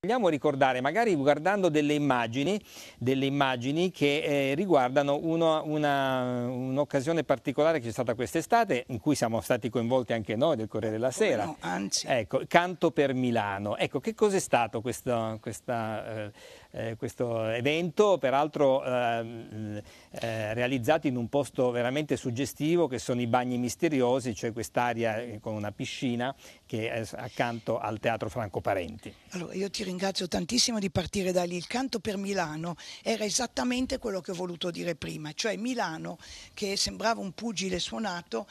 Vogliamo ricordare, magari guardando delle immagini, delle immagini che eh, riguardano un'occasione particolare che c'è stata quest'estate, in cui siamo stati coinvolti anche noi del Corriere della Sera. No, anzi. Ecco, canto per Milano. Ecco, che cos'è stato questa, questa eh, eh, questo evento, peraltro eh, eh, realizzato in un posto veramente suggestivo che sono i bagni misteriosi, cioè quest'area eh, con una piscina che è accanto al Teatro Franco Parenti. Allora, io ti ringrazio tantissimo di partire da lì. Il canto per Milano era esattamente quello che ho voluto dire prima, cioè Milano che sembrava un pugile suonato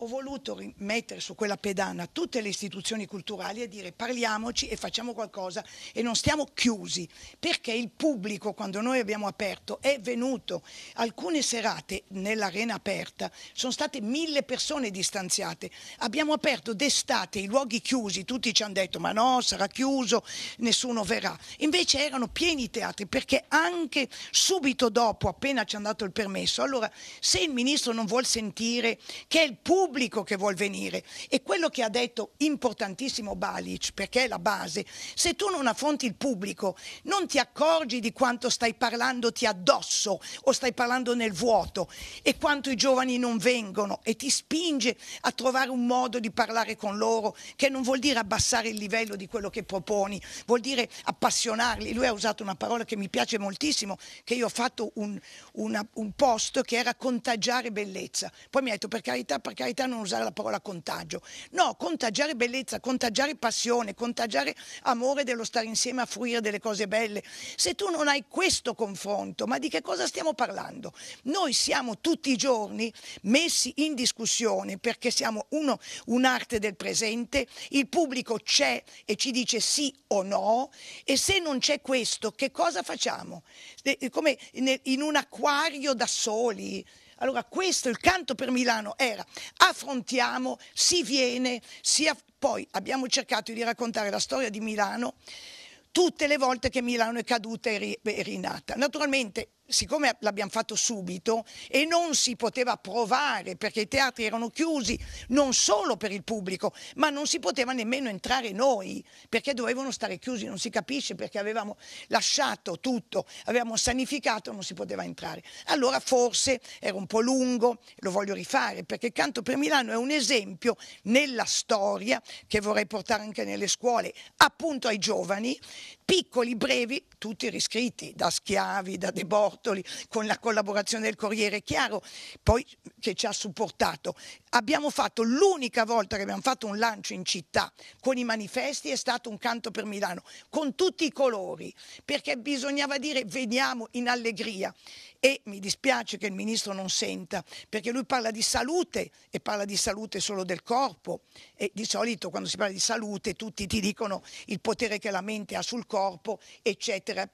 ho voluto mettere su quella pedana tutte le istituzioni culturali e dire parliamoci e facciamo qualcosa e non stiamo chiusi, perché il pubblico quando noi abbiamo aperto è venuto. Alcune serate nell'arena aperta sono state mille persone distanziate. Abbiamo aperto d'estate i luoghi chiusi, tutti ci hanno detto ma no, sarà chiuso, nessuno verrà. Invece erano pieni i teatri perché anche subito dopo, appena ci hanno dato il permesso, allora se il ministro non vuol sentire che il pubblico pubblico che vuol venire. E quello che ha detto importantissimo Balic, perché è la base, se tu non affronti il pubblico, non ti accorgi di quanto stai parlandoti addosso o stai parlando nel vuoto e quanto i giovani non vengono e ti spinge a trovare un modo di parlare con loro, che non vuol dire abbassare il livello di quello che proponi, vuol dire appassionarli. Lui ha usato una parola che mi piace moltissimo, che io ho fatto un, una, un post che era contagiare bellezza. Poi mi ha detto per carità, per carità italiano non usare la parola contagio. No, contagiare bellezza, contagiare passione, contagiare amore dello stare insieme a fruire delle cose belle. Se tu non hai questo confronto, ma di che cosa stiamo parlando? Noi siamo tutti i giorni messi in discussione perché siamo uno, un'arte del presente, il pubblico c'è e ci dice sì o no e se non c'è questo che cosa facciamo? Eh, come in un acquario da soli. Allora questo, il canto per Milano era affrontiamo, si viene, si aff- poi abbiamo cercato di raccontare la storia di Milano tutte le volte che Milano è caduta e rinata. Naturalmente siccome l'abbiamo fatto subito e non si poteva provare perché i teatri erano chiusi non solo per il pubblico, ma non si poteva nemmeno entrare noi perché dovevano stare chiusi, non si capisce perché avevamo lasciato tutto, avevamo sanificato, non si poteva entrare. Allora forse era un po' lungo, lo voglio rifare perché Canto per Milano è un esempio nella storia che vorrei portare anche nelle scuole, appunto ai giovani piccoli brevi, tutti riscritti da Schiavi, da De Bortoli, con la collaborazione del Corriere Chiaro, poi che ci ha supportato. Abbiamo fatto l'unica volta che abbiamo fatto un lancio in città con i manifesti è stato un canto per Milano, con tutti i colori, perché bisognava dire veniamo in allegria. E mi dispiace che il ministro non senta, perché lui parla di salute e parla di salute solo del corpo e di solito quando si parla di salute tutti ti dicono il potere che la mente ha sul corpo corpo, eccetera.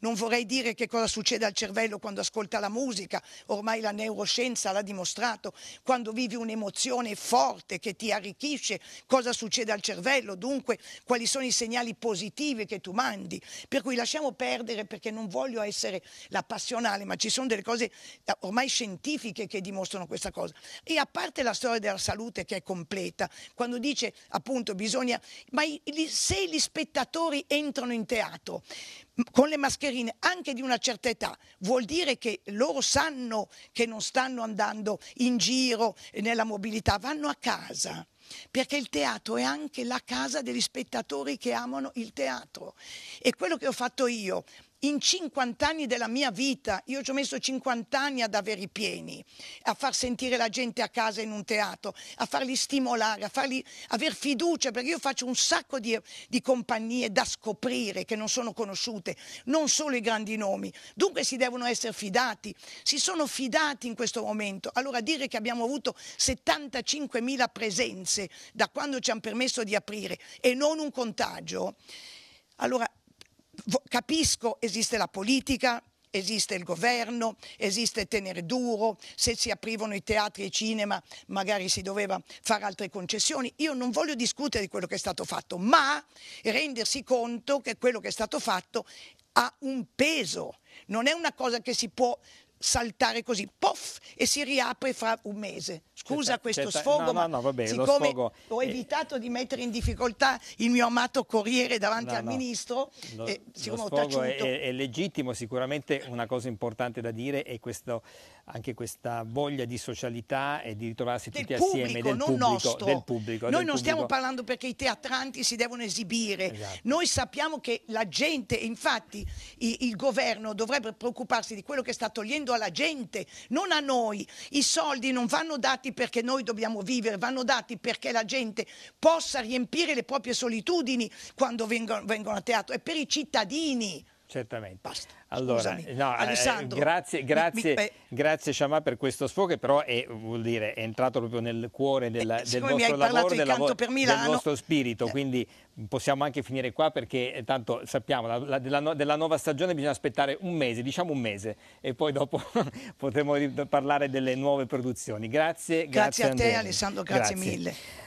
Non vorrei dire che cosa succede al cervello quando ascolta la musica, ormai la neuroscienza l'ha dimostrato, quando vivi un'emozione forte che ti arricchisce, cosa succede al cervello, dunque quali sono i segnali positivi che tu mandi. Per cui lasciamo perdere perché non voglio essere la passionale, ma ci sono delle cose ormai scientifiche che dimostrano questa cosa. E a parte la storia della salute che è completa, quando dice appunto bisogna, ma se gli spettatori entrano sono in teatro con le mascherine anche di una certa età vuol dire che loro sanno che non stanno andando in giro eh, nella mobilità, vanno a casa perché il teatro è anche la casa degli spettatori che amano il teatro. E quello che ho fatto io in 50 anni della mia vita, io ci ho messo 50 anni ad avere i pieni, a far sentire la gente a casa in un teatro, a farli stimolare, a farli avere fiducia, perché io faccio un sacco di, di compagnie da scoprire che non sono conosciute, non solo i grandi nomi. Dunque si devono essere fidati, si sono fidati in questo momento. Allora dire che abbiamo avuto 75.000 presenze da quando ci hanno permesso di aprire e non un contagio, allora capisco, esiste la politica, esiste il governo, esiste tenere duro, se si aprivano i teatri e i cinema magari si doveva fare altre concessioni. Io non voglio discutere di quello che è stato fatto, ma rendersi conto che quello che è stato fatto ha un peso, non è una cosa che si può saltare così, poff, e si riapre fra un mese. Scusa c'è, certo, questo c'è, certo. sfogo, no, no, no, vabbè, siccome sfogo, ho evitato eh, di mettere in difficoltà il mio amato Corriere davanti al Ministro, no, eh, siccome lo ho taciuto... È, è legittimo, sicuramente una cosa importante da dire è questo anche questa voglia di socialità e di ritrovarsi tutti pubblico, assieme del pubblico, del pubblico, Noi del non pubblico. stiamo parlando perché i teatranti si devono esibire, esatto. noi sappiamo che la gente, infatti i, il governo dovrebbe preoccuparsi di quello che sta togliendo alla gente, non a noi. I soldi non vanno dati perché noi dobbiamo vivere, vanno dati perché la gente possa riempire le proprie solitudini quando vengono, vengono a teatro, è per i cittadini. Certamente. Basta. Allora, no, eh, Alessandro, eh, grazie, grazie, mi, mi, grazie Sciamà per questo sfogo che però è, vuol dire, è entrato proprio nel cuore eh, della, eh, del vostro lavoro, del, lavoro del vostro spirito, eh. quindi possiamo anche finire qua perché eh, tanto sappiamo, la, la, della, della, nuova stagione bisogna aspettare un mese, diciamo un mese e poi dopo potremo parlare delle nuove produzioni. Grazie. Grazie, grazie a te Andrea. Alessandro, grazie, grazie. mille.